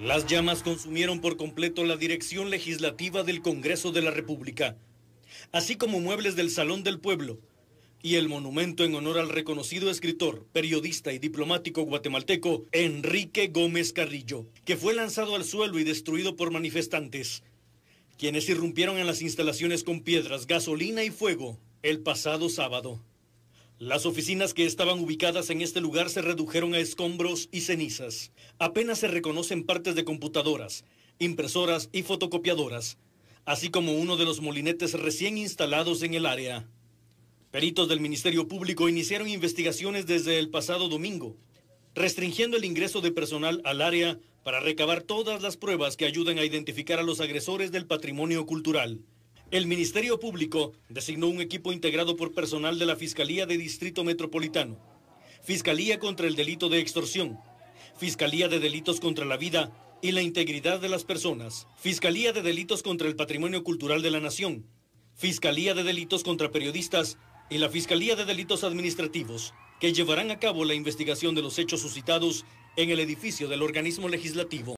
Las llamas consumieron por completo la dirección legislativa del Congreso de la República, así como muebles del Salón del Pueblo y el monumento en honor al reconocido escritor, periodista y diplomático guatemalteco Enrique Gómez Carrillo, que fue lanzado al suelo y destruido por manifestantes, quienes irrumpieron en las instalaciones con piedras, gasolina y fuego el pasado sábado. Las oficinas que estaban ubicadas en este lugar se redujeron a escombros y cenizas. Apenas se reconocen partes de computadoras, impresoras y fotocopiadoras, así como uno de los molinetes recién instalados en el área. Peritos del Ministerio Público iniciaron investigaciones desde el pasado domingo, restringiendo el ingreso de personal al área para recabar todas las pruebas que ayuden a identificar a los agresores del patrimonio cultural. El Ministerio Público designó un equipo integrado por personal de la Fiscalía de Distrito Metropolitano, Fiscalía contra el Delito de Extorsión, Fiscalía de Delitos contra la Vida y la Integridad de las Personas, Fiscalía de Delitos contra el Patrimonio Cultural de la Nación, Fiscalía de Delitos contra Periodistas y la Fiscalía de Delitos Administrativos, que llevarán a cabo la investigación de los hechos suscitados en el edificio del organismo legislativo.